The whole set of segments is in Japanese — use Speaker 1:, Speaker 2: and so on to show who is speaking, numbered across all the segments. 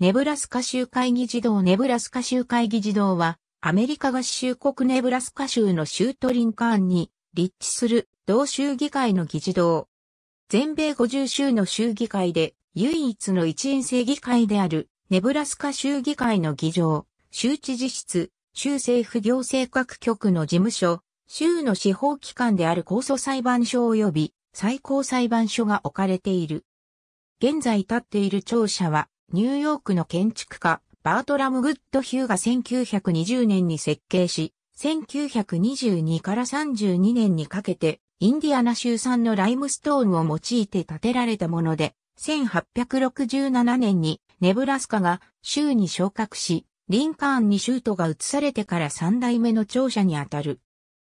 Speaker 1: ネブラスカ州会議児童ネブラスカ州会議児童は、アメリカ合衆国ネブラスカ州の州都リンカーンに立地する同州議会の議事堂。全米50州の州議会で唯一の一員制議会であるネブラスカ州議会の議場、州知事室、州政府行政各局の事務所、州の司法機関である控訴裁判所及び最高裁判所が置かれている。現在立っている庁舎はニューヨークの建築家、バートラム・グッドヒューが1920年に設計し、1922から32年にかけて、インディアナ州産のライムストーンを用いて建てられたもので、1867年にネブラスカが州に昇格し、リンカーンに州都が移されてから3代目の庁舎にあたる。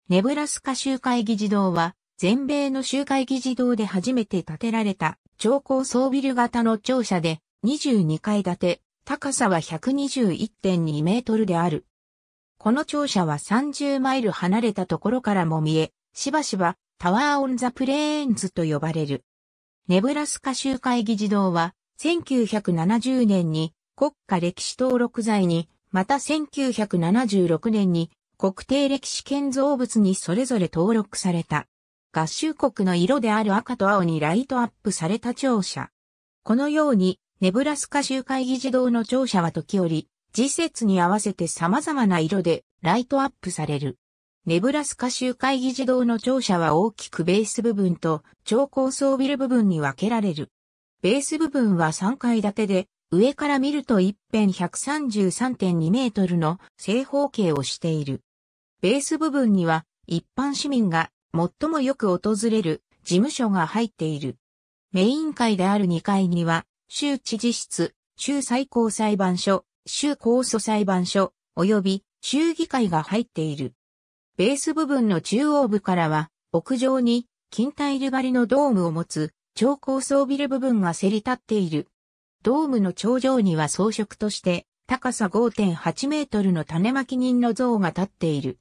Speaker 1: ネブラスカ州会議事堂は、全米の州会議事堂で初めて建てられた超高層ビル型の庁舎で、22階建て、高さは121.2メートルである。この庁舎は30マイル離れたところからも見え、しばしばタワーオンザプレーンズと呼ばれる。ネブラスカ州会議事堂は1970年に国家歴史登録罪に、また1976年に国定歴史建造物にそれぞれ登録された。合衆国の色である赤と青にライトアップされた庁舎。このようにネブラスカ州会議事堂の庁舎は時折、時節に合わせて様々な色でライトアップされる。ネブラスカ州会議事堂の庁舎は大きくベース部分と超高層ビル部分に分けられる。ベース部分は3階建てで、上から見ると一辺133.2メートルの正方形をしている。ベース部分には一般市民が最もよく訪れる事務所が入っている。メイン階である2階には州知事室、州最高裁判所、州高訴裁判所、及び州議会が入っている。ベース部分の中央部からは、屋上に近帯。ル張りのドームを持つ超高層ビル部分がせり立っている。ドームの頂上には装飾として高さ5.8メートルの種まき人の像が立っている。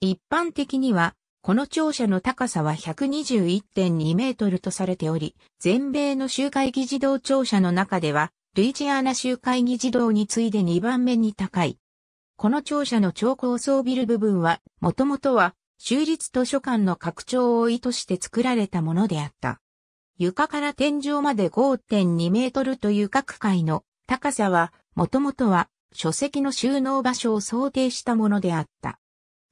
Speaker 1: 一般的にはこの庁舎の高さは121.2メートルとされており、全米の集会議事堂庁舎の中では、ルイジアナ集会議事堂に次いで2番目に高い。この庁舎の超高層ビル部分は、もともとは、州立図書館の拡張を意図して作られたものであった。床から天井まで5.2メートルという各階の高さは、もともとは書籍の収納場所を想定したものであった。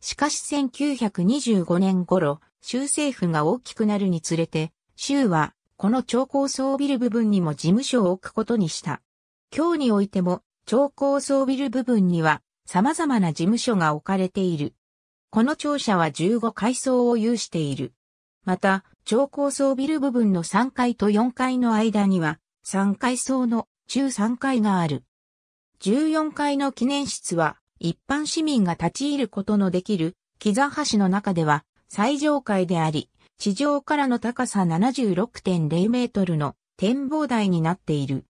Speaker 1: しかし1925年頃、州政府が大きくなるにつれて、州は、この超高層ビル部分にも事務所を置くことにした。今日においても、超高層ビル部分には、様々な事務所が置かれている。この庁舎は15階層を有している。また、超高層ビル部分の3階と4階の間には、3階層の中3階がある。14階の記念室は、一般市民が立ち入ることのできる、キザ橋の中では、最上階であり、地上からの高さ76.0メートルの展望台になっている。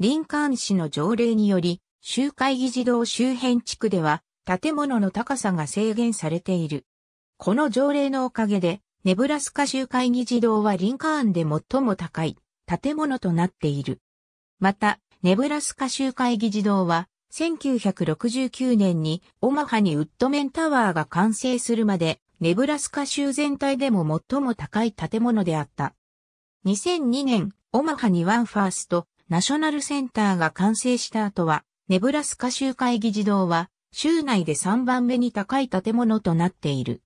Speaker 1: 林間市の条例により、集会議事堂周辺地区では、建物の高さが制限されている。この条例のおかげで、ネブラスカ州会議事堂はリンカーンで最も高い建物となっている。また、ネブラスカ州会議事堂は1969年にオマハにウッドメンタワーが完成するまで、ネブラスカ州全体でも最も高い建物であった。2002年、オマハにワンファースト、ナショナルセンターが完成した後は、ネブラスカ州会議児童は、州内で3番目に高い建物となっている。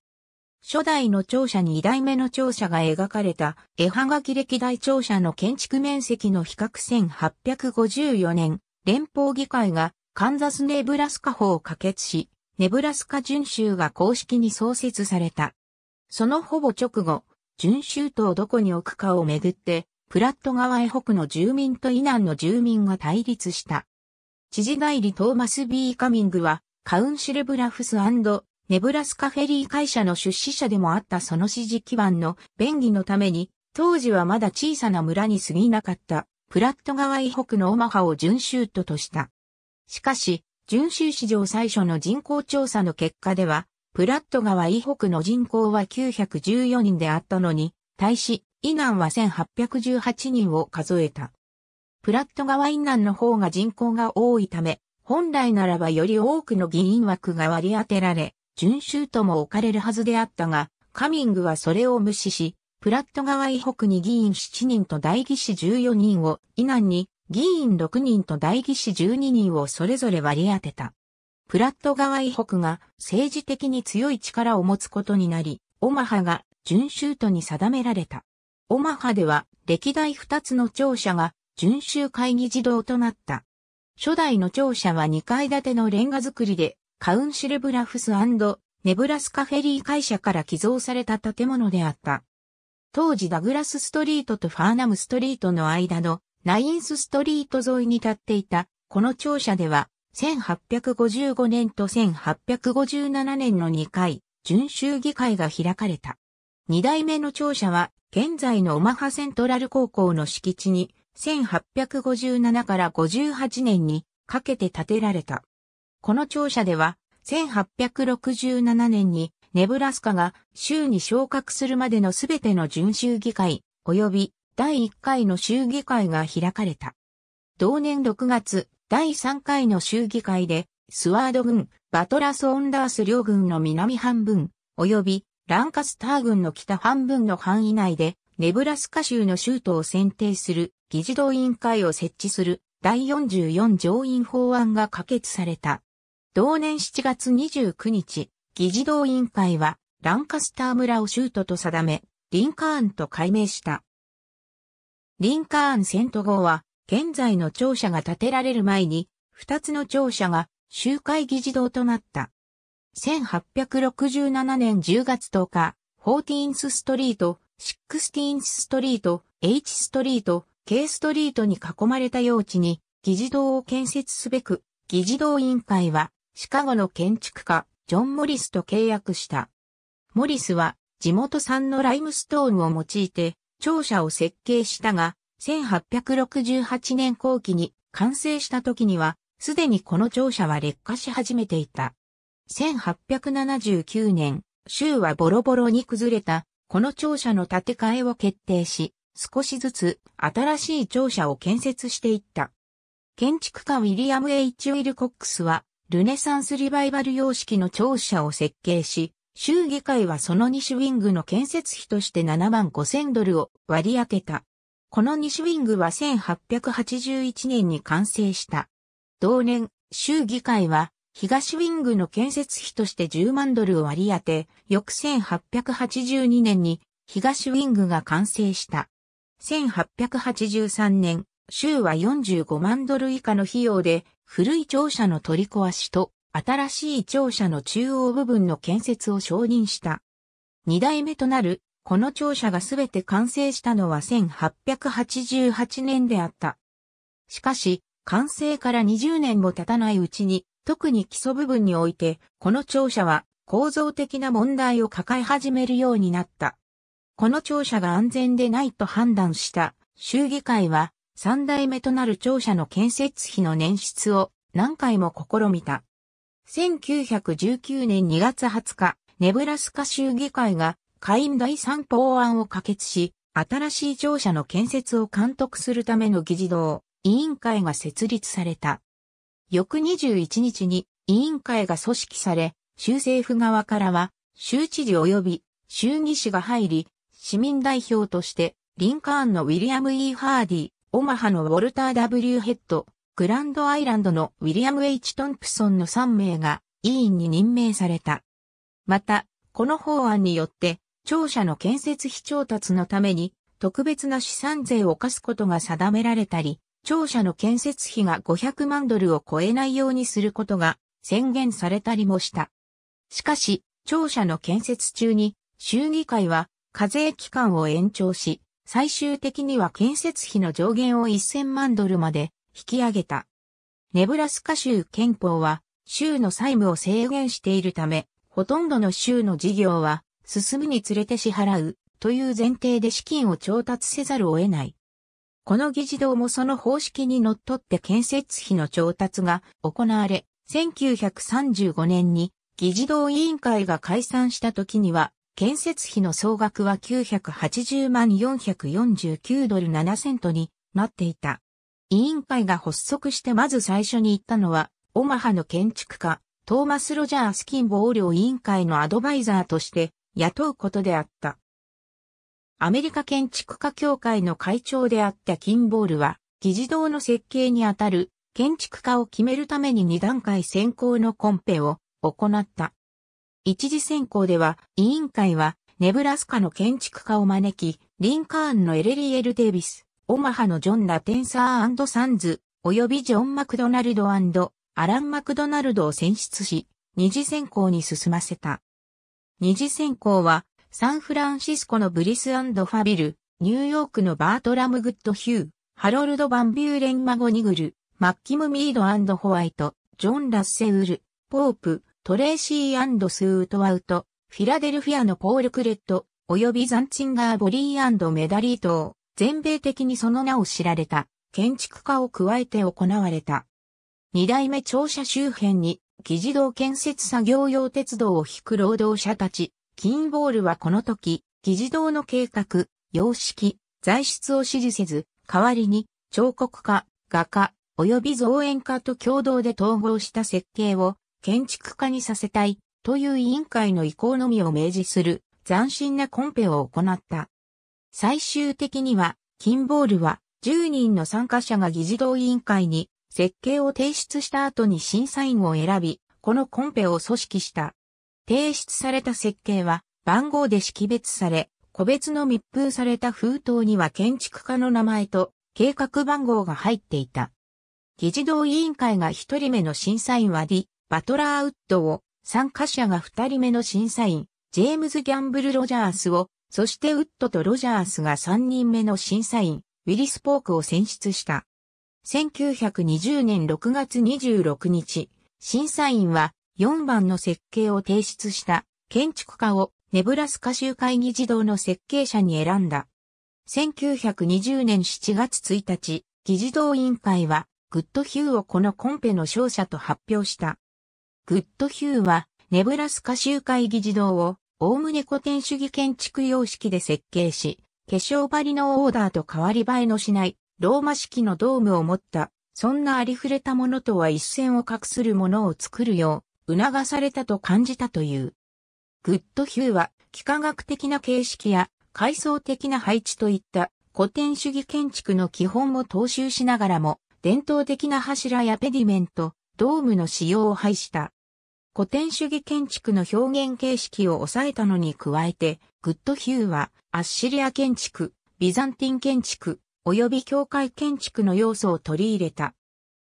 Speaker 1: 初代の庁舎に2代目の庁舎が描かれた絵はがき歴代庁舎の建築面積の比較1854年、連邦議会がカンザス・ネブラスカ法を可決し、ネブラスカ準州が公式に創設された。そのほぼ直後、準州都をどこに置くかをめぐって、プラット側へ北の住民と以南の住民が対立した。知事代理トーマス・ビー・カミングは、カウンシル・ブラフスネブラスカフェリー会社の出資者でもあったその支持基盤の便宜のために、当時はまだ小さな村に過ぎなかった、プラット側以北のオマハを準州都とした。しかし、準州史上最初の人口調査の結果では、プラット川以北の人口は914人であったのに、対し、以南は1818人を数えた。プラット川以南の方が人口が多いため、本来ならばより多くの議員枠が割り当てられ、準州とも置かれるはずであったが、カミングはそれを無視し、プラット川以北に議員7人と代議士14人を以南に議員6人と代議士12人をそれぞれ割り当てた。プラット側以北が政治的に強い力を持つことになり、オマハが準州都に定められた。オマハでは歴代2つの庁舎が準州会議児童となった。初代の庁舎は2階建てのレンガ造りで、カウンシルブラフスネブラスカフェリー会社から寄贈された建物であった。当時ダグラスストリートとファーナムストリートの間のナインスストリート沿いに立っていた、この庁舎では、1855年と1857年の2回、準州議会が開かれた。2代目の庁舎は、現在のオマハセントラル高校の敷地に、1857から58年にかけて建てられた。この庁舎では、1867年にネブラスカが州に昇格するまでのすべての準州議会、及び第1回の州議会が開かれた。同年6月、第3回の州議会で、スワード軍、バトラス・オンダース両軍の南半分、及びランカスター軍の北半分の範囲内で、ネブラスカ州の州都を選定する議事堂委員会を設置する第44上院法案が可決された。同年7月29日、議事堂委員会はランカスター村を州都と定め、リンカーンと改名した。リンカーンセント号は、現在の庁舎が建てられる前に、二つの庁舎が集会議事堂となった。1867年10月10日、14th ストリート、16th ストリート、H ストリート、K ストリートに囲まれた用地に、議事堂を建設すべく、議事堂委員会は、シカゴの建築家、ジョン・モリスと契約した。モリスは、地元産のライムストーンを用いて、庁舎を設計したが、1868年後期に完成した時には、すでにこの庁舎は劣化し始めていた。1879年、州はボロボロに崩れた、この庁舎の建て替えを決定し、少しずつ新しい庁舎を建設していった。建築家ウィリアム・ H・ ウィルコックスは、ルネサンスリバイバル様式の庁舎を設計し、州議会はその西ウィングの建設費として7万5千ドルを割り当てた。この西ウィングは1881年に完成した。同年、州議会は東ウィングの建設費として10万ドルを割り当て、翌1882年に東ウィングが完成した。1883年、州は45万ドル以下の費用で古い庁舎の取り壊しと新しい庁舎の中央部分の建設を承認した。二代目となる、この庁舎がすべて完成したのは1888年であった。しかし、完成から20年も経たないうちに、特に基礎部分において、この庁舎は構造的な問題を抱え始めるようになった。この庁舎が安全でないと判断した衆議会は、三代目となる庁舎の建設費の捻出を何回も試みた。1919年2月20日、ネブラスカ州議会が下院第3法案を可決し、新しい庁舎の建設を監督するための議事堂、委員会が設立された。翌21日に委員会が組織され、州政府側からは、州知事及び州議士が入り、市民代表として、リンカーンのウィリアム・ E・ ハーディ、オマハのウォルター・ W・ ヘッド、グランドアイランドのウィリアム・ H・ トンプソンの3名が委員に任命された。また、この法案によって、庁舎の建設費調達のために、特別な資産税を課すことが定められたり、庁舎の建設費が500万ドルを超えないようにすることが宣言されたりもした。しかし、庁舎の建設中に、州議会は課税期間を延長し、最終的には建設費の上限を1000万ドルまで引き上げた。ネブラスカ州憲法は、州の債務を制限しているため、ほとんどの州の事業は、進むにつれて支払う、という前提で資金を調達せざるを得ない。この議事堂もその方式にのっとって建設費の調達が行われ、1935年に議事堂委員会が解散した時には、建設費の総額は980万449ドル7セントになっていた。委員会が発足してまず最初に行ったのは、オマハの建築家、トーマス・ロジャース・キンボ領委員会のアドバイザーとして雇うことであった。アメリカ建築家協会の会長であったキンボールは、議事堂の設計にあたる建築家を決めるために2段階選考のコンペを行った。一次選考では、委員会はネブラスカの建築家を招き、リンカーンのエレリエル・デイビス、オマハのジョン・ラテンサーサンズ、及びジョン・マクドナルドアラン・マクドナルドを選出し、二次選考に進ませた。二次選考は、サンフランシスコのブリスファビル、ニューヨークのバートラム・グッド・ヒュー、ハロルド・バンビューレン・マゴニグル、マッキム・ミードホワイト、ジョン・ラッセウル、ポープ、トレーシースートワウト、フィラデルフィアのポール・クレット、及びザンチンガー・ボリーメダリート。全米的にその名を知られた建築家を加えて行われた。二代目庁舎周辺に、議事堂建設作業用鉄道を引く労働者たち、キンボールはこの時、議事堂の計画、様式、材質を支持せず、代わりに、彫刻家、画家、及び造園家と共同で統合した設計を建築家にさせたいという委員会の意向のみを明示する斬新なコンペを行った。最終的には、キンボールは10人の参加者が議事堂委員会に設計を提出した後に審査員を選び、このコンペを組織した。提出された設計は番号で識別され、個別の密封された封筒には建築家の名前と計画番号が入っていた。議事堂委員会が一人目の審査員はリ・バトラーウッドを、参加者が二人目の審査員、ジェームズ・ギャンブル・ロジャースをそしてウッドとロジャースが3人目の審査員、ウィリス・ポークを選出した。1920年6月26日、審査員は4番の設計を提出した建築家をネブラスカ州会議児童の設計者に選んだ。1920年7月1日、議事堂委員会はグッドヒューをこのコンペの勝者と発表した。グッドヒューはネブラスカ州会議児童をおおむね古典主義建築様式で設計し、化粧張りのオーダーと変わり映えのしない、ローマ式のドームを持った、そんなありふれたものとは一線を画するものを作るよう、促されたと感じたという。グッドヒューは、幾何学的な形式や、階層的な配置といった、古典主義建築の基本を踏襲しながらも、伝統的な柱やペディメント、ドームの使用を排した。古典主義建築の表現形式を抑えたのに加えて、グッドヒューはアッシリア建築、ビザンティン建築、及び教会建築の要素を取り入れた。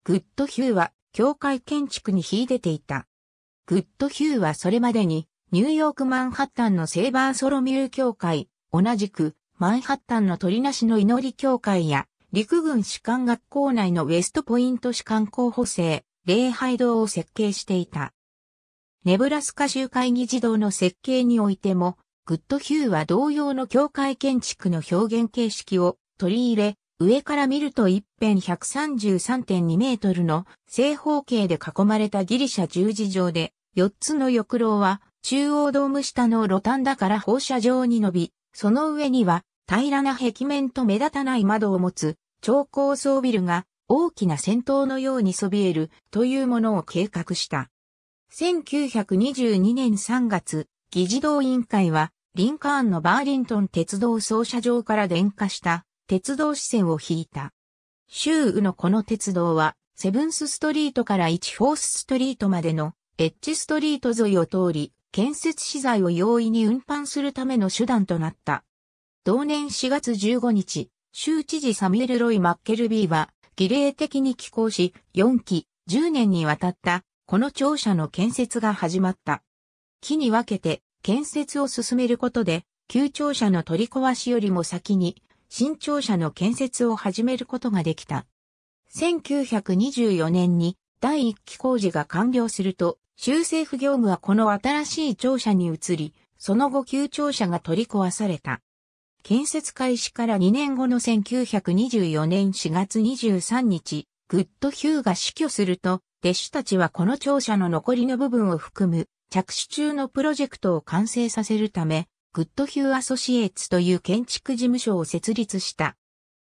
Speaker 1: グッドヒューは教会建築に秀でていた。グッドヒューはそれまでにニューヨークマンハッタンのセーバーソロミュー教会、同じくマンハッタンの鳥なしの祈り教会や陸軍士官学校内のウェストポイント士官候補生、礼拝堂を設計していた。ネブラスカ州会議児童の設計においても、グッドヒューは同様の境界建築の表現形式を取り入れ、上から見ると一辺133.2メートルの正方形で囲まれたギリシャ十字上で、4つの翼廊は中央ドーム下のロタンダから放射状に伸び、その上には平らな壁面と目立たない窓を持つ超高層ビルが大きな戦闘のようにそびえるというものを計画した。1922年3月、議事堂委員会は、リンカーンのバーリントン鉄道操車場から電化した鉄道支線を引いた。州雨のこの鉄道は、セブンスストリートから1フォースストリートまでのエッジストリート沿いを通り、建設資材を容易に運搬するための手段となった。同年4月15日、州知事サミュエル・ロイ・マッケルビーは、儀礼的に寄港し、4期、10年にわたったこの庁舎の建設が始まった。木に分けて建設を進めることで、旧庁舎の取り壊しよりも先に、新庁舎の建設を始めることができた。1924年に第1期工事が完了すると、州政府業務はこの新しい庁舎に移り、その後旧庁舎が取り壊された。建設開始から2年後の1924年4月23日、グッドヒューが死去すると、弟子たちはこの庁舎の残りの部分を含む着手中のプロジェクトを完成させるため、グッドヒューアソシエーツという建築事務所を設立した。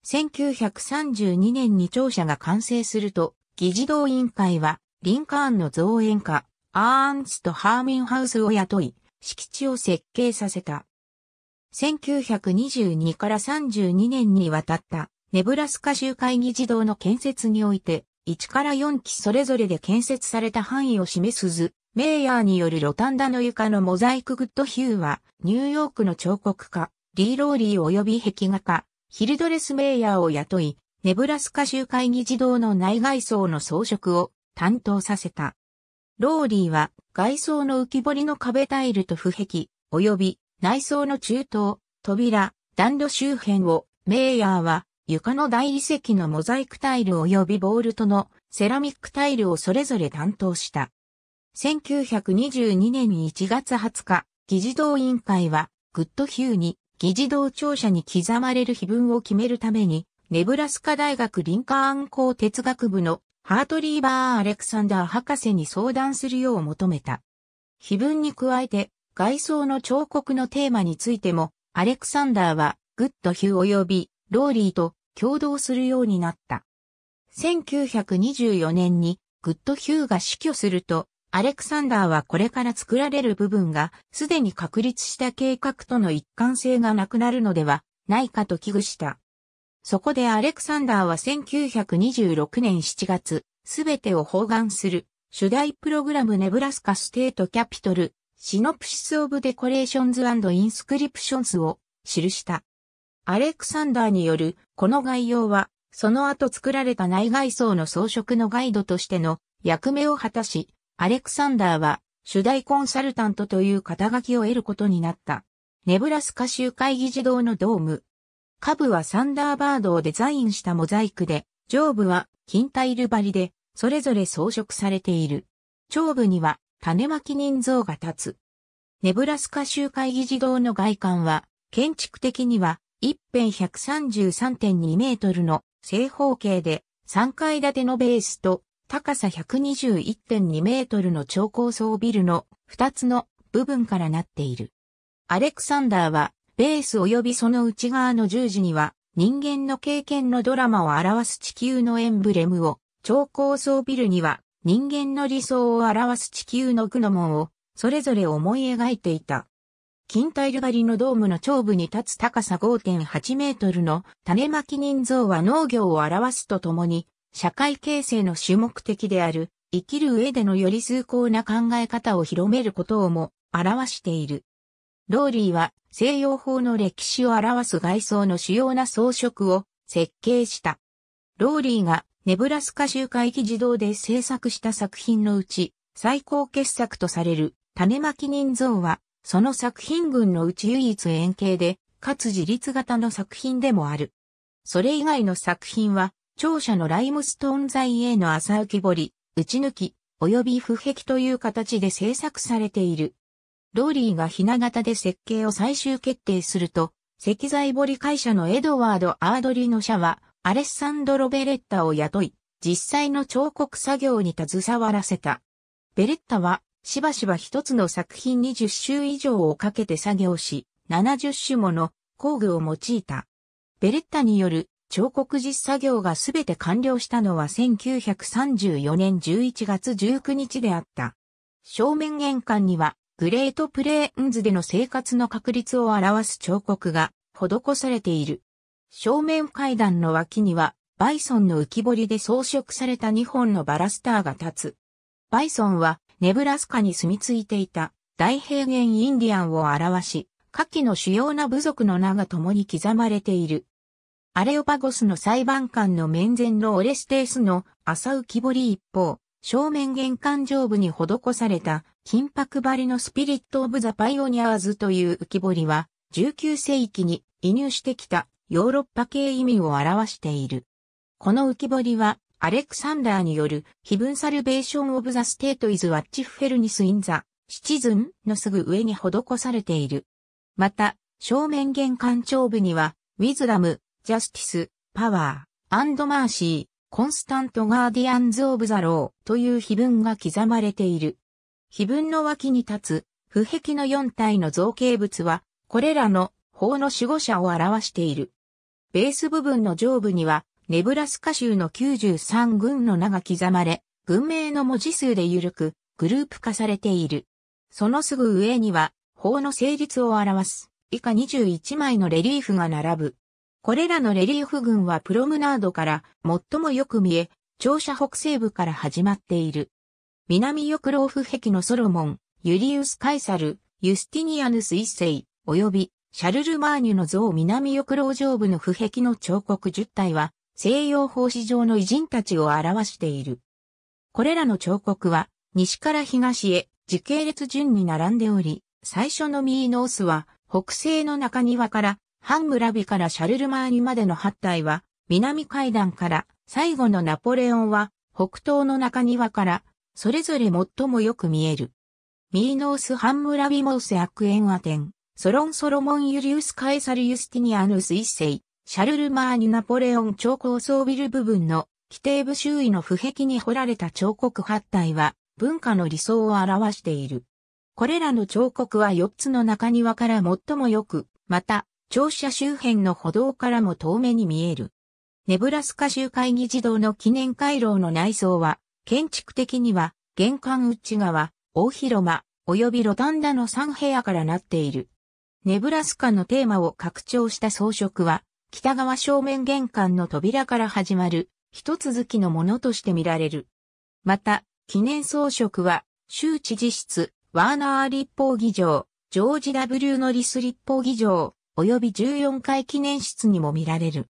Speaker 1: 1932年に庁舎が完成すると、議事堂委員会は、リンカーンの造園家、アーンスト・ハーミンハウスを雇い、敷地を設計させた。1922から32年にわたった、ネブラスカ州会議事堂の建設において、1から4基それぞれで建設された範囲を示す図、メイヤーによるロタンダの床のモザイクグッドヒューは、ニューヨークの彫刻家、リー・ローリー及び壁画家、ヒルドレス・メイヤーを雇い、ネブラスカ州会議児童の内外装の装飾を担当させた。ローリーは外装の浮き彫りの壁タイルと不壁、及び内装の中東、扉、暖炉周辺をメイヤーは床の大理石のモザイクタイル及びボールトのセラミックタイルをそれぞれ担当した。1922年1月20日、議事堂委員会は、グッドヒューに議事堂庁舎に刻まれる碑文を決めるために、ネブラスカ大学リンカーン校哲学部のハートリーバー・アレクサンダー博士に相談するよう求めた。碑文に加えて、外装の彫刻のテーマについても、アレクサンダーは、グッドヒュー及び、ローリーと共同するようになった。1924年にグッドヒューが死去すると、アレクサンダーはこれから作られる部分がすでに確立した計画との一貫性がなくなるのではないかと危惧した。そこでアレクサンダーは1926年7月、すべてを包含する主題プログラムネブラスカステートキャピトルシノプシス・オブ・デコレーションズ・インスクリプションズを記した。アレクサンダーによる、この概要は、その後作られた内外装の装飾のガイドとしての役目を果たし、アレクサンダーは主題コンサルタントという肩書きを得ることになった。ネブラスカ州会議事堂のドーム。下部はサンダーバードをデザインしたモザイクで、上部は金タイル張りで、それぞれ装飾されている。長部には種まき人像が立つ。ネブラスカ州会議事堂の外観は、建築的には一辺133.2メートルの正方形で3階建てのベースと高さ121.2メートルの超高層ビルの2つの部分からなっている。アレクサンダーはベース及びその内側の十字には人間の経験のドラマを表す地球のエンブレムを、超高層ビルには人間の理想を表す地球のグノモンをそれぞれ思い描いていた。近タイル張りのドームの頂部に立つ高さ5.8メートルの種まき人像は農業を表すとともに、社会形成の主目的である、生きる上でのより崇高な考え方を広めることをも表している。ローリーは西洋法の歴史を表す外装の主要な装飾を設計した。ローリーがネブラスカ州会議児童で制作した作品のうち最高傑作とされる種まき人像はその作品群のうち唯一円形で、かつ自立型の作品でもある。それ以外の作品は、著者のライムストーン材への浅浮き彫り、打ち抜き、及び不壁という形で制作されている。ローリーがひな形で設計を最終決定すると、石材彫り会社のエドワード・アードリーの社は、アレッサンドロ・ベレッタを雇い、実際の彫刻作業に携わらせた。ベレッタはしばしば一つの作品に10以上をかけて作業し、70種もの工具を用いた。ベレッタによる彫刻実作業がすべて完了したのは1934年11月19日であった。正面玄関にはグレートプレーンズでの生活の確率を表す彫刻が施されている。正面階段の脇にはバイソンの浮き彫りで装飾された2本のバラスターが立つ。バイソンはネブラスカに住み着いていた大平原インディアンを表し、下記の主要な部族の名が共に刻まれている。アレオパゴスの裁判官の面前のオレステースの浅浮き彫り一方、正面玄関上部に施された金箔張りのスピリット・オブ・ザ・パイオニアーズという浮き彫りは、19世紀に移入してきたヨーロッパ系移民を表している。この浮き彫りはアレクサンダーによる、非分サルベーションオブザステートイズワッチフェルニスインザ、シチズンのすぐ上に施されている。また、正面玄関長部には、ウィズダム、ジャスティス、パワー、アンドマーシー、コンスタントガーディアンズ・オブ・ザ・ローという碑文が刻まれている。碑文の脇に立つ、不壁の4体の造形物は、これらの法の守護者を表している。ベース部分の上部には、ネブラスカ州の93群の名が刻まれ、群名の文字数で緩く、グループ化されている。そのすぐ上には、法の成立を表す、以下21枚のレリーフが並ぶ。これらのレリーフ群はプロムナードから最もよく見え、庁舎北西部から始まっている。南翼老夫壁のソロモン、ユリウス・カイサル、ユスティニアヌス一世、及びシャルルマーニュの像南翼老上部の不壁の彫刻10体は、西洋法史上の偉人たちを表している。これらの彫刻は、西から東へ時系列順に並んでおり、最初のミーノースは、北西の中庭から、ハングラビからシャルルマーニまでの8体は、南階段から、最後のナポレオンは、北東の中庭から、それぞれ最もよく見える。ミーノース・ハンムラビモース・アクエンアテン、ソロン・ソロモン・ユリウス・カエサル・ユスティニアヌス一世、シャルルマーニュ・ナポレオン超高層ビル部分の規定部周囲の不壁に彫られた彫刻発体は文化の理想を表している。これらの彫刻は4つの中庭から最もよく、また、庁舎周辺の歩道からも遠目に見える。ネブラスカ州会議児童の記念回廊の内装は、建築的には、玄関内側、大広間、及びロタンダの3部屋からなっている。ネブラスカのテーマを拡張した装飾は、北側正面玄関の扉から始まる、一続きのものとして見られる。また、記念装飾は、州知事室、ワーナー立法議場、ジョージ W ノリス立法議場、及び14階記念室にも見られる。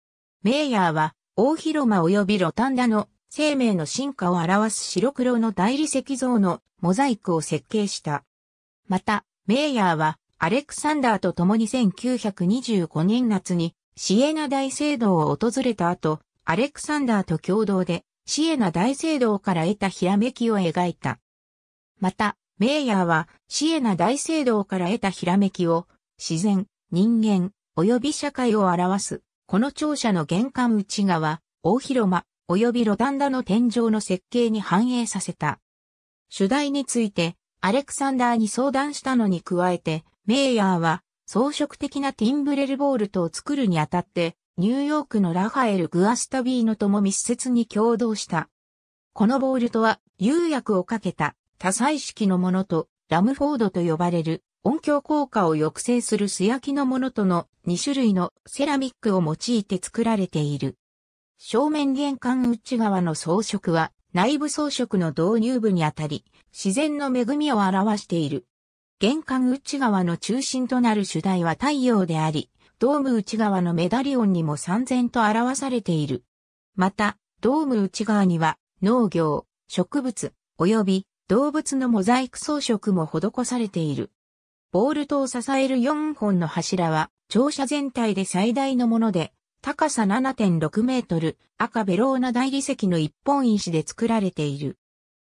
Speaker 1: メイヤーは、大広間及びロタンダの生命の進化を表す白黒の大理石像のモザイクを設計した。また、メイヤーは、アレクサンダーと共に1925年夏にシエナ大聖堂を訪れた後、アレクサンダーと共同で、シエナ大聖堂から得たひらめきを描いた。また、メイヤーは、シエナ大聖堂から得たひらめきを、自然、人間、及び社会を表す、この庁舎の玄関内側、大広間、及びロタンダの天井の設計に反映させた。主題について、アレクサンダーに相談したのに加えて、メイヤーは、装飾的なティンブレルボールトを作るにあたって、ニューヨークのラファエル・グアスタビーノとも密接に共同した。このボールトは、釉薬をかけた多彩式のものと、ラムフォードと呼ばれる音響効果を抑制する素焼きのものとの2種類のセラミックを用いて作られている。正面玄関内側の装飾は内部装飾の導入部にあたり、自然の恵みを表している。玄関内側の中心となる主題は太陽であり、ドーム内側のメダリオンにも三千と表されている。また、ドーム内側には農業、植物、及び動物のモザイク装飾も施されている。ボールトを支える4本の柱は、庁舎全体で最大のもので、高さ7.6メートル、赤ベローナ大理石の一本石で作られている。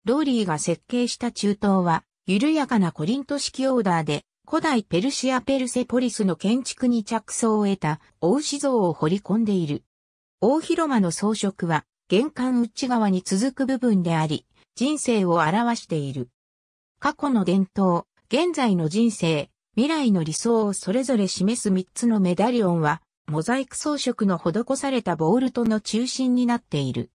Speaker 1: ローリーが設計した中東は、緩やかなコリント式オーダーで、古代ペルシアペルセポリスの建築に着想を得た大石像を彫り込んでいる。大広間の装飾は、玄関内側に続く部分であり、人生を表している。過去の伝統、現在の人生、未来の理想をそれぞれ示す三つのメダリオンは、モザイク装飾の施されたボールトの中心になっている。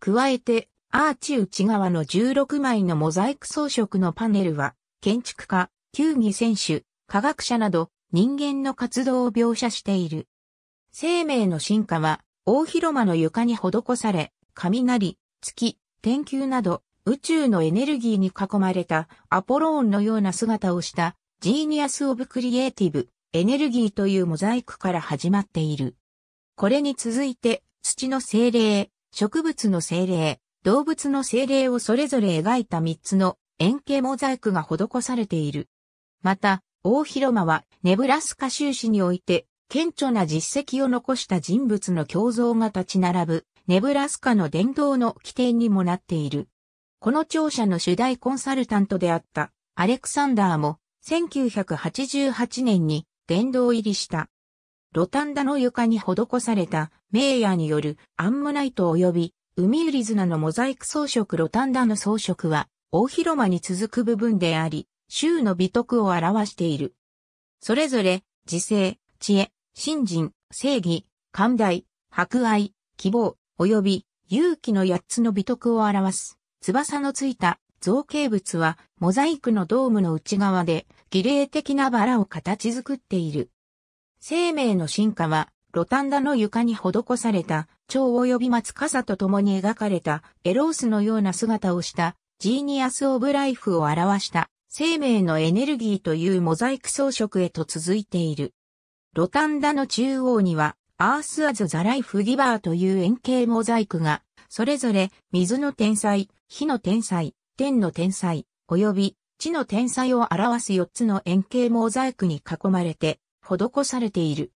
Speaker 1: 加えて、アーチ内側の16枚のモザイク装飾のパネルは、建築家、球技選手、科学者など人間の活動を描写している。生命の進化は、大広間の床に施され、雷、月、天球など宇宙のエネルギーに囲まれたアポローンのような姿をしたジーニアス・オブ・クリエイティブ、エネルギーというモザイクから始まっている。これに続いて、土の精霊、植物の精霊、動物の精霊をそれぞれ描いた3つの円形モザイクが施されている。また、大広間はネブラスカ州市において顕著な実績を残した人物の胸像が立ち並ぶネブラスカの伝道の起点にもなっている。この庁舎の主題コンサルタントであったアレクサンダーも1988年に殿堂入りした。ロタンダの床に施された名夜によるアンモナイト及び海リり綱のモザイク装飾ロタンダの装飾は、大広間に続く部分であり、州の美徳を表している。それぞれ、自制、知恵、信心、正義、寛大、博愛、希望、及び勇気の八つの美徳を表す。翼のついた造形物は、モザイクのドームの内側で、儀礼的なバラを形作っている。生命の進化は、ロタンダの床に施された、蝶及び松傘と共に描かれた、エロースのような姿をした、ジーニアス・オブ・ライフを表した、生命のエネルギーというモザイク装飾へと続いている。ロタンダの中央には、アース・アズ・ザ・ライフ・ギバーという円形モザイクが、それぞれ、水の天才、火の天才、天の天才、及び、地の天才を表す4つの円形モザイクに囲まれて、施されている。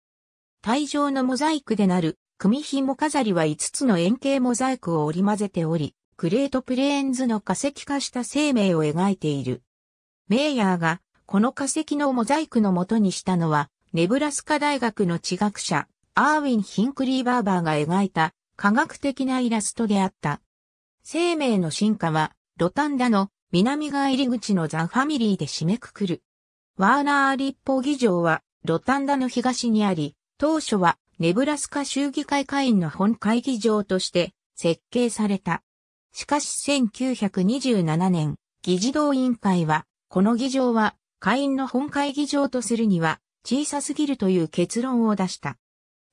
Speaker 1: 体状のモザイクでなる、組紐飾りは5つの円形モザイクを織り混ぜており、グレートプレーンズの化石化した生命を描いている。メイヤーが、この化石のモザイクの元にしたのは、ネブラスカ大学の地学者、アーウィン・ヒンクリー・バーバーが描いた科学的なイラストであった。生命の進化は、ロタンダの南側入り口のザ・ファミリーで締めくくる。ワーナーリッポ議場は、ロタンダの東にあり、当初はネブラスカ州議会会員の本会議場として設計された。しかし1927年、議事堂委員会は、この議場は会員の本会議場とするには小さすぎるという結論を出した。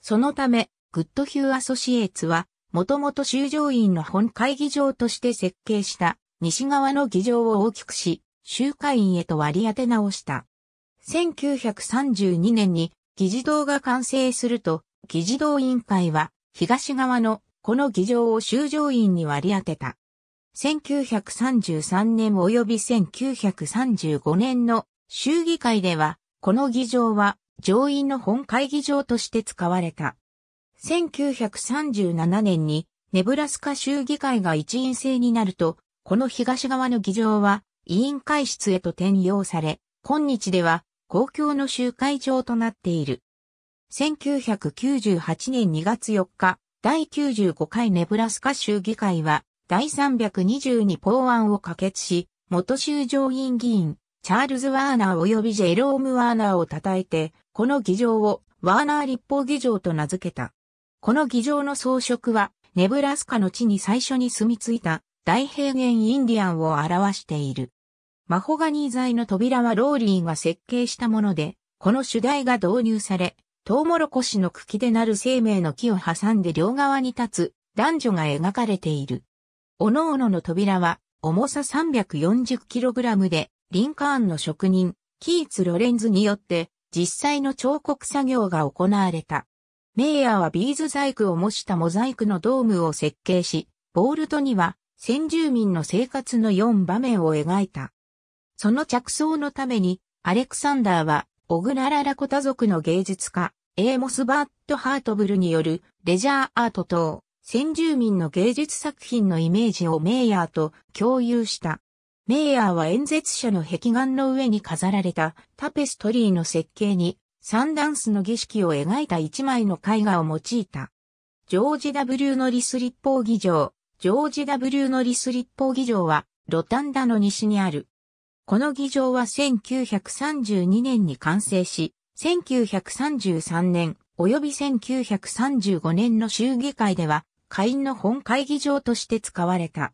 Speaker 1: そのため、グッドヒューアソシエーツは、もともと衆議院の本会議場として設計した西側の議場を大きくし、集会員へと割り当て直した。1932年に議事堂が完成すると、議事堂委員会は、東側のこの議場を修場院に割り当てた。1933年及び1935年の衆議会では、この議場は上院の本会議場として使われた。1937年にネブラスカ州議会が一員制になると、この東側の議場は委員会室へと転用され、今日では公共の集会場となっている。1998年2月4日、第95回ネブラスカ州議会は、第322法案を可決し、元州上院議員、チャールズ・ワーナー及びジェローム・ワーナーを称えて、この議場をワーナー立法議場と名付けた。この議場の装飾は、ネブラスカの地に最初に住み着いた大平原インディアンを表している。マホガニー材の扉はローリーが設計したもので、この主題が導入され、トウモロコシの茎でなる生命の木を挟んで両側に立つ男女が描かれている。おのおのの扉は重さ 340kg で、リンカーンの職人、キーツ・ロレンズによって実際の彫刻作業が行われた。メイヤーはビーズ細工を模したモザイクのドームを設計し、ボールドには先住民の生活の4場面を描いた。その着想のために、アレクサンダーは、オグナララコタ族の芸術家、エーモス・バーット・ハートブルによるレジャーアート等、先住民の芸術作品のイメージをメイヤーと共有した。メイヤーは演説者の壁画の上に飾られたタペストリーの設計にサンダンスの儀式を描いた一枚の絵画を用いた。ジョージ・ W のリス立法議場、ジョージ・ W のリス立法議場は、ロタンダの西にあるこの議場は1932年に完成し、1933年及び1935年の衆議会では下院の本会議場として使われた。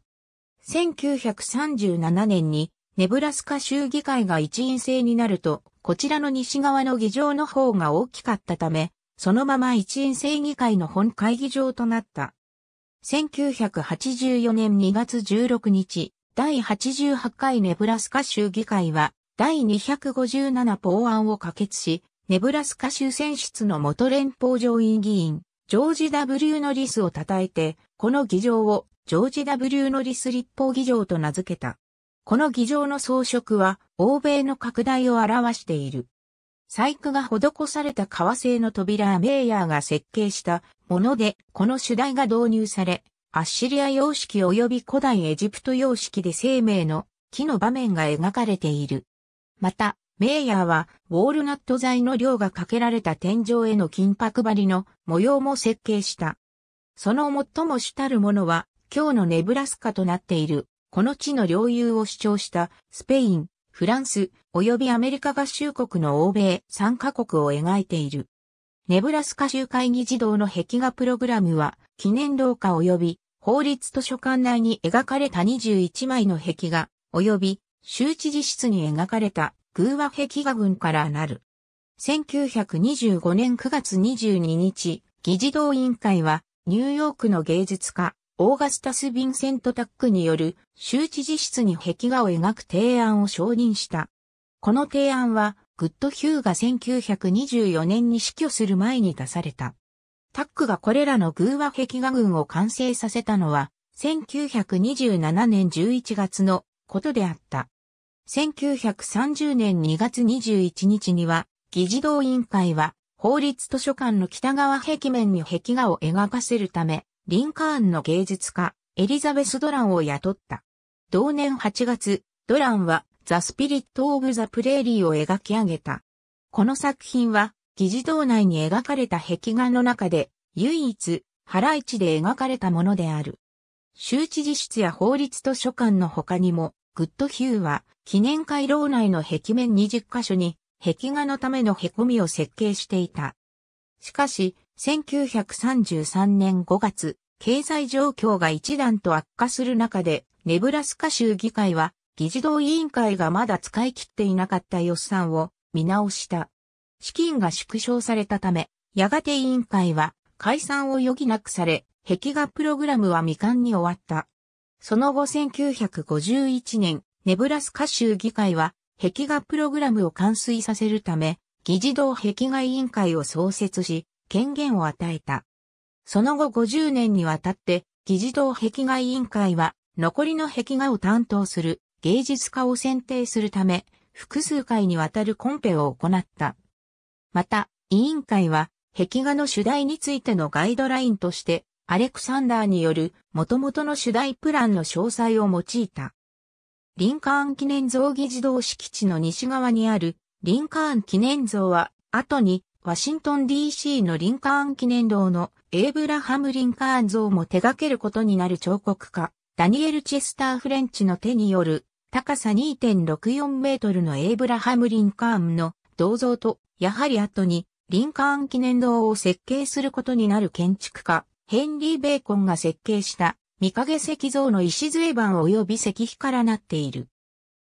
Speaker 1: 1937年にネブラスカ州議会が一員制になると、こちらの西側の議場の方が大きかったため、そのまま一員制議会の本会議場となった。1984年2月16日、第88回ネブラスカ州議会は、第257法案を可決し、ネブラスカ州選出の元連邦上院議員、ジョージ・ W・ ノリスを称えて、この議場をジョージ・ W・ ノリス立法議場と名付けた。この議場の装飾は、欧米の拡大を表している。細工が施された革製の扉メイヤーが設計したもので、この主題が導入され、アッシリア様式及び古代エジプト様式で生命の木の場面が描かれている。また、メイヤーは、ウォールナット材の量がかけられた天井への金箔張りの模様も設計した。その最も主たるものは、今日のネブラスカとなっている、この地の領有を主張したスペイン、フランス、及びアメリカ合衆国の欧米3カ国を描いている。ネブラスカ州会議児童の壁画プログラムは、記念廊下及び法律図書館内に描かれた21枚の壁画及び州知事室に描かれた偶話壁画群からなる。1925年9月22日、議事堂委員会はニューヨークの芸術家、オーガスタス・ヴィンセント・タックによる州知事室に壁画を描く提案を承認した。この提案は、グッドヒューが1924年に死去する前に出された。タックがこれらの偶話壁画群を完成させたのは、1927年11月のことであった。1930年2月21日には、議事堂委員会は、法律図書館の北側壁面に壁画を描かせるため、リンカーンの芸術家、エリザベス・ドランを雇った。同年8月、ドランは、ザ・スピリット・オブ・ザ・プレーリーを描き上げた。この作品は、議事堂内に描かれた壁画の中で、唯一、原市で描かれたものである。州知事室や法律図書館の他にも、グッドヒューは、記念回廊内の壁面20カ所に、壁画のための凹みを設計していた。しかし、1933年5月、経済状況が一段と悪化する中で、ネブラスカ州議会は、議事堂委員会がまだ使い切っていなかった予算を見直した。資金が縮小されたため、やがて委員会は解散を余儀なくされ、壁画プログラムは未完に終わった。その後1951年、ネブラスカ州議会は壁画プログラムを完遂させるため、議事堂壁画委員会を創設し、権限を与えた。その後50年にわたって、議事堂壁画委員会は、残りの壁画を担当する芸術家を選定するため、複数回にわたるコンペを行った。また、委員会は、壁画の主題についてのガイドラインとして、アレクサンダーによる元々の主題プランの詳細を用いた。リンカーン記念像議事堂敷地の西側にあるリンカーン記念像は、後にワシントン DC のリンカーン記念堂のエイブラハム・リンカーン像も手掛けることになる彫刻家、ダニエル・チェスター・フレンチの手による高さ2.64メートルのエイブラハム・リンカーンの銅像とやはり後に、リンカーン記念堂を設計することになる建築家、ヘンリー・ベーコンが設計した、見影石像の石杖板及び石碑からなっている。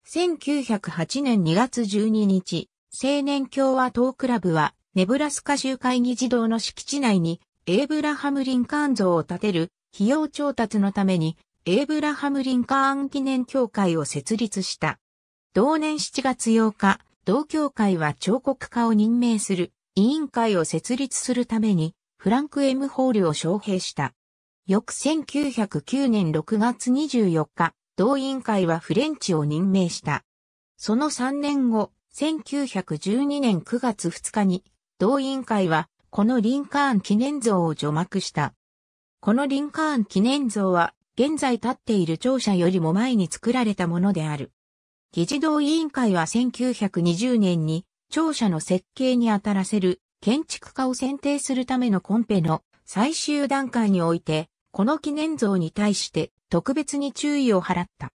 Speaker 1: 1908年2月12日、青年共和党クラブは、ネブラスカ州会議児童の敷地内に、エイブラハム・リンカーン像を建てる、費用調達のために、エイブラハム・リンカーン記念協会を設立した。同年7月8日、同協会は彫刻家を任命する委員会を設立するために、フランク・エム・ホールを招聘した。翌1909年6月24日、同委員会はフレンチを任命した。その3年後、1912年9月2日に、同委員会は、このリンカーン記念像を除幕した。このリンカーン記念像は、現在立っている庁舎よりも前に作られたものである。議事堂委員会は1920年に庁舎の設計にあたらせる建築家を選定するためのコンペの最終段階において、この記念像に対して特別に注意を払った。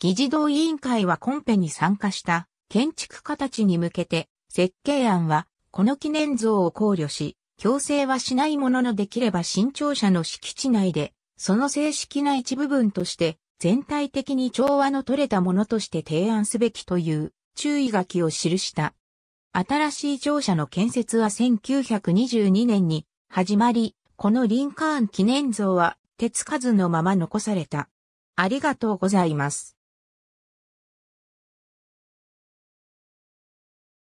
Speaker 1: 議事堂委員会はコンペに参加した建築家たちに向けて設計案はこの記念像を考慮し、強制はしないもののできれば新庁舎の敷地内で、その正式な一部分として全体的に調和の取れたものとして提案すべきという注意書きを記した。新しい庁舎の建設は1922年に始まり、このリンカーン記念像は手つかずのまま残された。ありがとうございます。